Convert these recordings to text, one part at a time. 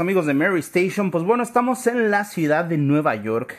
amigos de Mary Station, pues bueno, estamos en la ciudad de Nueva York.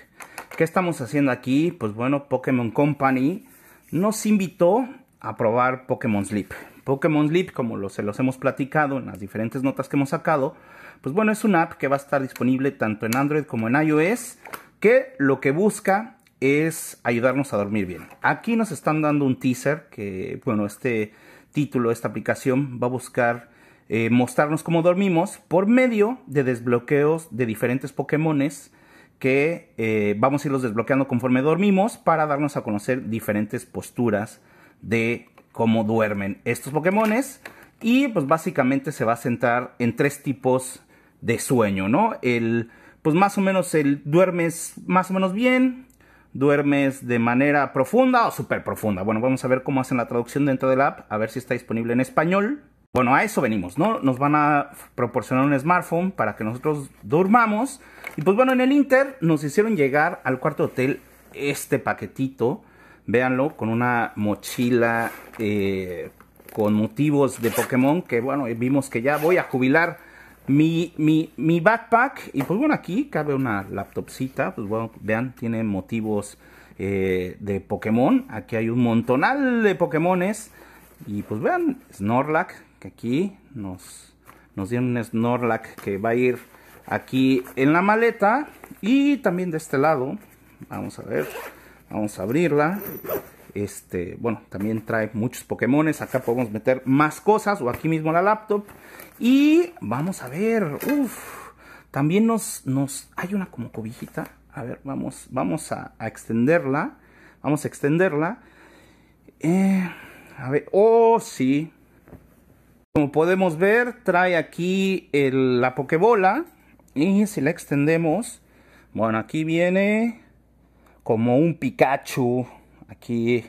¿Qué estamos haciendo aquí? Pues bueno, Pokémon Company nos invitó a probar Pokémon Sleep. Pokémon Sleep, como lo, se los hemos platicado en las diferentes notas que hemos sacado, pues bueno, es una app que va a estar disponible tanto en Android como en iOS, que lo que busca es ayudarnos a dormir bien. Aquí nos están dando un teaser que, bueno, este título, esta aplicación va a buscar eh, mostrarnos cómo dormimos por medio de desbloqueos de diferentes Pokémones que eh, vamos a irlos desbloqueando conforme dormimos para darnos a conocer diferentes posturas de cómo duermen estos Pokémones. Y pues básicamente se va a centrar en tres tipos de sueño, ¿no? El, pues más o menos el duermes más o menos bien, duermes de manera profunda o súper profunda. Bueno, vamos a ver cómo hacen la traducción dentro del app, a ver si está disponible en español. Bueno, a eso venimos, ¿no? Nos van a proporcionar un smartphone para que nosotros durmamos. Y pues bueno, en el Inter nos hicieron llegar al cuarto hotel este paquetito. Véanlo, con una mochila eh, con motivos de Pokémon. Que bueno, vimos que ya voy a jubilar mi, mi, backpack. Y pues bueno, aquí cabe una laptopcita. Pues bueno, vean, tiene motivos eh, de Pokémon. Aquí hay un montonal de Pokémones. Y pues vean, Snorlax, Aquí nos, nos dieron un Snorlax que va a ir aquí en la maleta. Y también de este lado, vamos a ver, vamos a abrirla. Este, bueno, también trae muchos Pokémones. Acá podemos meter más cosas o aquí mismo la laptop. Y vamos a ver, uff, también nos, nos, hay una como cobijita. A ver, vamos, vamos a, extenderla. Vamos a extenderla. Eh, a ver, oh sí, como podemos ver, trae aquí la pokebola. Y si la extendemos, bueno, aquí viene como un Pikachu. Aquí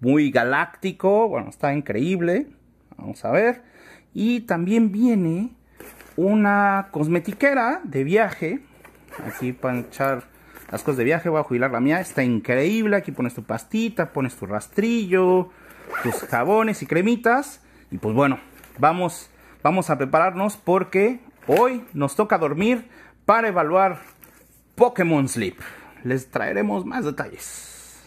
muy galáctico. Bueno, está increíble. Vamos a ver. Y también viene una cosmetiquera de viaje. Aquí para echar las cosas de viaje. Voy a jubilar la mía. Está increíble. Aquí pones tu pastita, pones tu rastrillo, tus jabones y cremitas. Y pues bueno, vamos, vamos a prepararnos porque hoy nos toca dormir para evaluar Pokémon Sleep. Les traeremos más detalles.